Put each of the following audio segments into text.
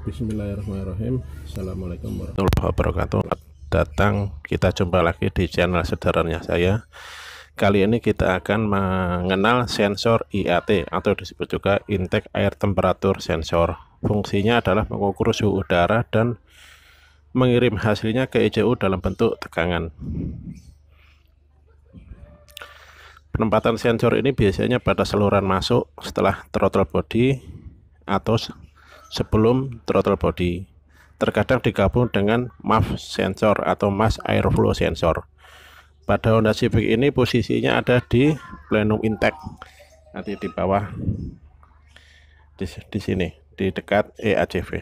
Bismillahirrahmanirrahim Assalamualaikum warahmatullahi wabarakatuh datang kita jumpa lagi di channel saudaranya saya kali ini kita akan mengenal sensor IAT atau disebut juga intake air temperatur sensor fungsinya adalah mengukur suhu udara dan mengirim hasilnya ke ECU dalam bentuk tegangan penempatan sensor ini biasanya pada saluran masuk setelah throttle body atau sebelum throttle body. Terkadang digabung dengan MAF sensor atau mass airflow sensor. Pada Honda Civic ini posisinya ada di plenum intake, nanti di bawah di, di sini, di dekat EACV.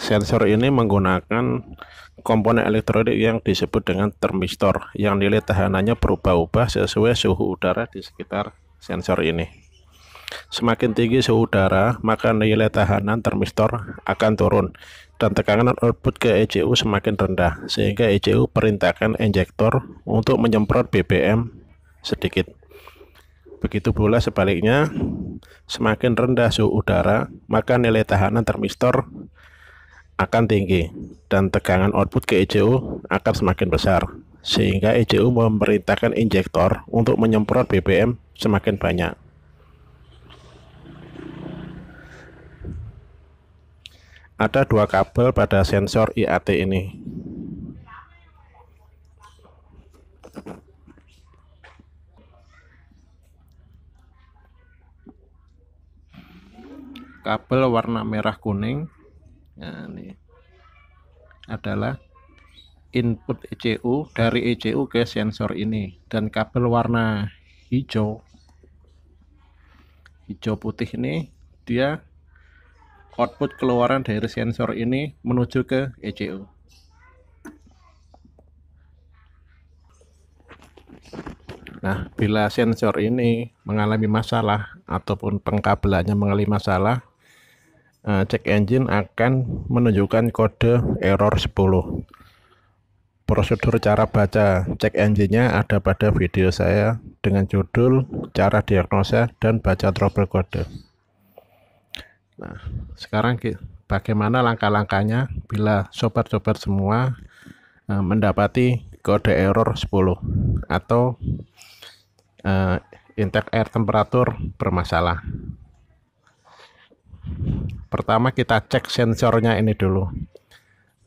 Sensor ini menggunakan komponen elektronik yang disebut dengan termistor yang nilai tahanannya berubah-ubah sesuai suhu udara di sekitar sensor ini. Semakin tinggi suhu udara, maka nilai tahanan termistor akan turun dan tekanan output ke ECU semakin rendah sehingga ECU perintahkan injektor untuk menyemprot BBM sedikit. Begitu pula sebaliknya, semakin rendah suhu udara, maka nilai tahanan termistor akan tinggi dan tegangan output ke ECU akan semakin besar, sehingga ECU memerintahkan injektor untuk menyemprot BBM semakin banyak. Ada dua kabel pada sensor IAT ini. Kabel warna merah kuning. Nah, ini adalah input ECU dari ECU ke sensor ini dan kabel warna hijau hijau putih ini dia output keluaran dari sensor ini menuju ke ECU nah bila sensor ini mengalami masalah ataupun pengkabelannya mengalami masalah uh, check engine akan menunjukkan kode error 10. Prosedur cara baca check engine-nya ada pada video saya dengan judul cara diagnosa dan baca trouble kode. Nah, sekarang bagaimana langkah-langkahnya bila sobat-sobat semua eh, mendapati kode error 10 atau uh, eh, intake air temperatur bermasalah. Pertama kita cek sensornya ini dulu.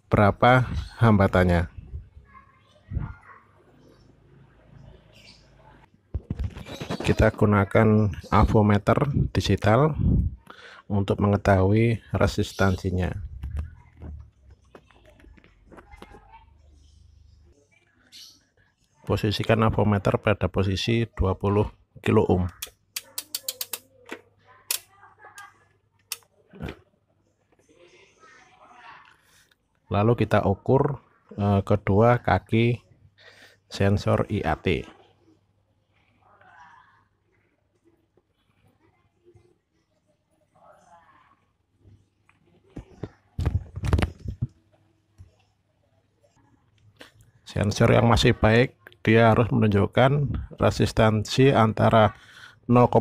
Berapa hambatannya? Kita gunakan avometer digital untuk mengetahui resistansinya. Posisikan avometer pada posisi 20 kilo ohm. lalu kita ukur eh, kedua kaki sensor IAT sensor yang masih baik dia harus menunjukkan resistansi antara 0,4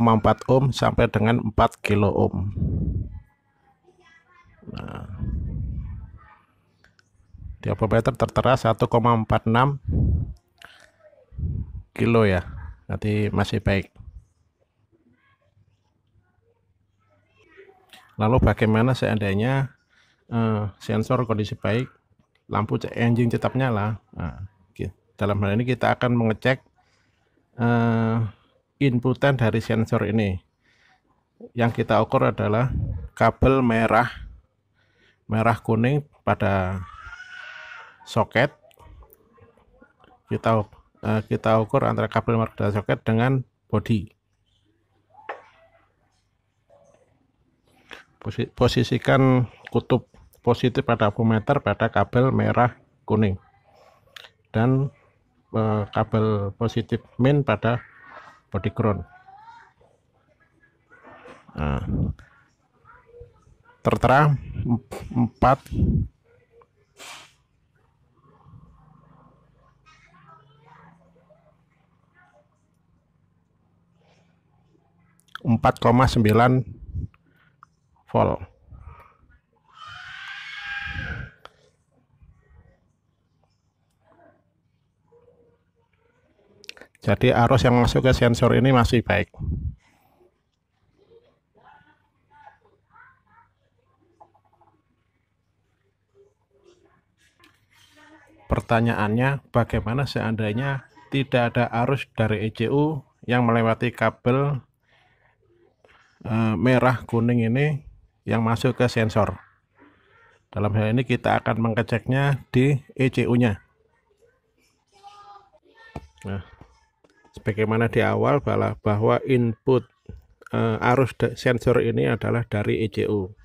ohm sampai dengan 4 kilo ohm Di alfabet tertera 1,46 kilo ya. Nanti masih baik. Lalu bagaimana seandainya uh, sensor kondisi baik, lampu engine tetap nyala. Nah, gitu. dalam hal ini kita akan mengecek uh, inputan dari sensor ini. Yang kita ukur adalah kabel merah merah kuning pada soket kita eh, kita ukur antara kabel mark dan soket dengan body posisikan kutub positif pada voltmeter pada kabel merah kuning dan eh, kabel positif min pada body ground nah, tertera 4 4,9 volt jadi arus yang masuk ke sensor ini masih baik pertanyaannya bagaimana seandainya tidak ada arus dari ECU yang melewati kabel uh, merah kuning ini yang masuk ke sensor dalam hal ini kita akan mengeceknya di ECU nya nah sebagaimana di awal bahwa input uh, arus sensor ini adalah dari ECU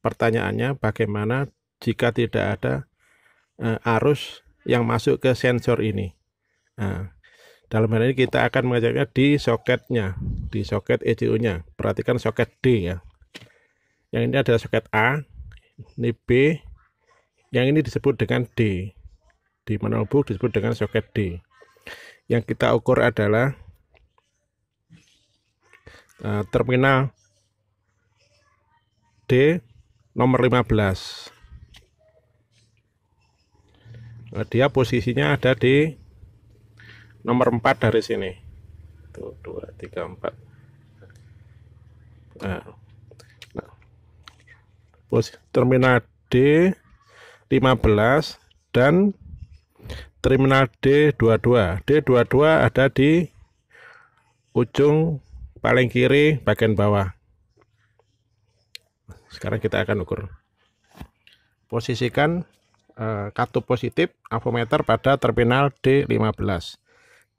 pertanyaannya bagaimana jika tidak ada uh, arus yang masuk ke sensor ini nah, dalam hal ini kita akan mengeceknya di soketnya di soket ECU nya perhatikan soket D ya yang ini adalah soket A ini B yang ini disebut dengan D di manual disebut dengan soket D yang kita ukur adalah uh, terminal D nomor 15 eh, dia posisinya ada di nomor 4 dari sini satu dua tiga empat nah, nah terminal D 15 dan terminal D22 D22 ada di ujung paling kiri bagian bawah sekarang kita akan ukur posisikan eh, katup positif avometer pada terminal D15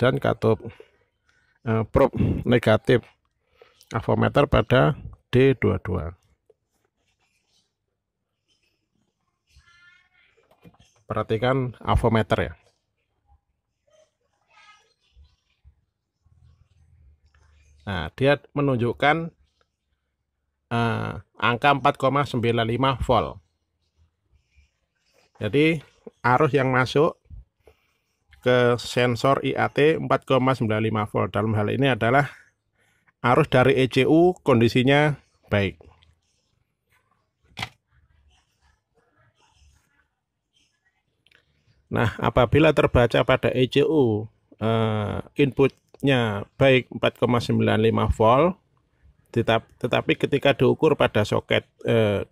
dan katup Eh, prop negatif avometer pada D22. Perhatikan avometer ya. Nah, dia menunjukkan eh, angka 4,95 volt. Jadi arus yang masuk ke sensor IAT 4,95 volt. Dalam hal ini adalah arus dari ECU kondisinya baik. Nah, apabila terbaca pada ECU eh, inputnya baik 4,95 volt, tetap, tetapi ketika diukur pada soket eh,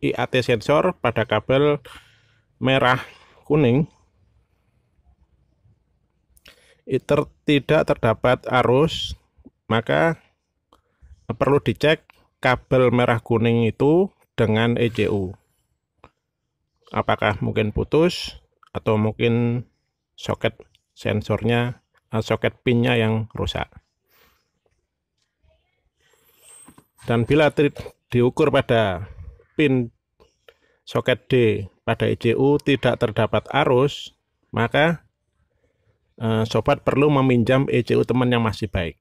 IAT sensor pada kabel merah kuning ter, tidak terdapat arus, maka perlu dicek kabel merah kuning itu dengan ECU. Apakah mungkin putus atau mungkin soket sensornya, eh, soket pinnya yang rusak. Dan bila diukur pada pin soket D pada ECU tidak terdapat arus, maka Eh, sobat perlu meminjam ECU teman yang masih baik.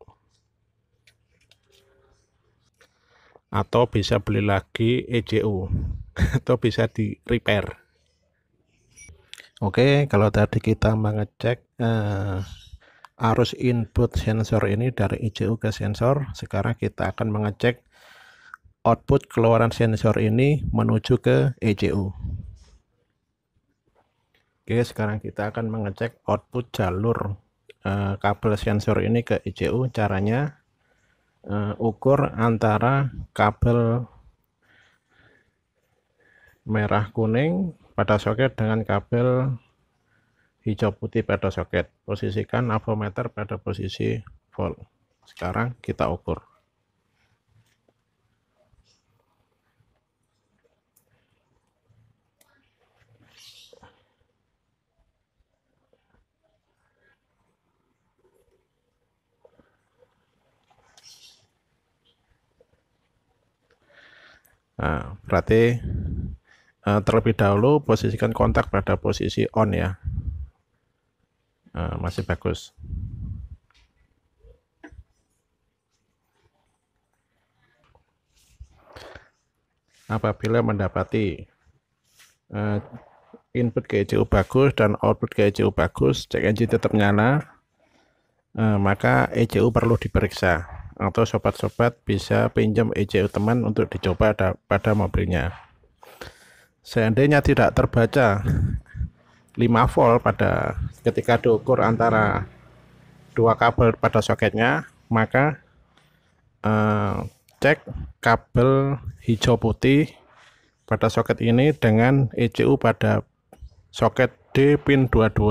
Atau bisa beli lagi ECU atau bisa di repair. Oke, kalau tadi kita mengecek eh, arus input sensor ini dari ECU ke sensor, sekarang kita akan mengecek output keluaran sensor ini menuju ke ECU. Oke, sekarang kita akan mengecek output jalur uh, kabel sensor ini ke ICU. Caranya uh, ukur antara kabel merah kuning pada soket dengan kabel hijau putih pada soket. Posisikan avometer pada posisi volt. Sekarang kita ukur. Nah, berarti uh, terlebih dahulu posisikan kontak pada posisi on ya. Uh, masih bagus. Apabila mendapati uh, input GCU bagus dan output GCU bagus, check engine tetap nyala, uh, maka ECU perlu diperiksa atau sobat-sobat bisa pinjam ECU teman untuk dicoba ada pada mobilnya. Seandainya tidak terbaca 5 volt pada ketika diukur antara dua kabel pada soketnya, maka eh, cek kabel hijau putih pada soket ini dengan ECU pada soket D pin 22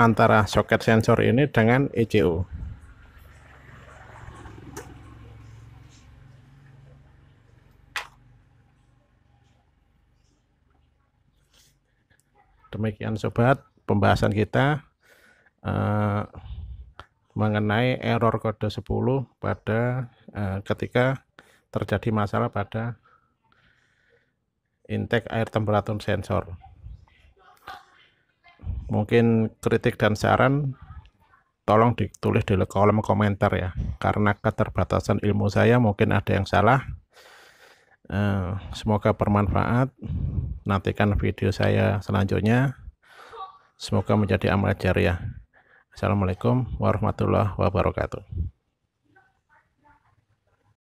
antara soket sensor ini dengan ECU. demikian sobat pembahasan kita uh, mengenai error kode 10 pada uh, ketika terjadi masalah pada intake air temperatur sensor mungkin kritik dan saran tolong ditulis di kolom komentar ya karena keterbatasan ilmu saya mungkin ada yang salah Eh, semoga bermanfaat. Nantikan video saya selanjutnya. Semoga menjadi amal jariah. Assalamualaikum warahmatullahi wabarakatuh.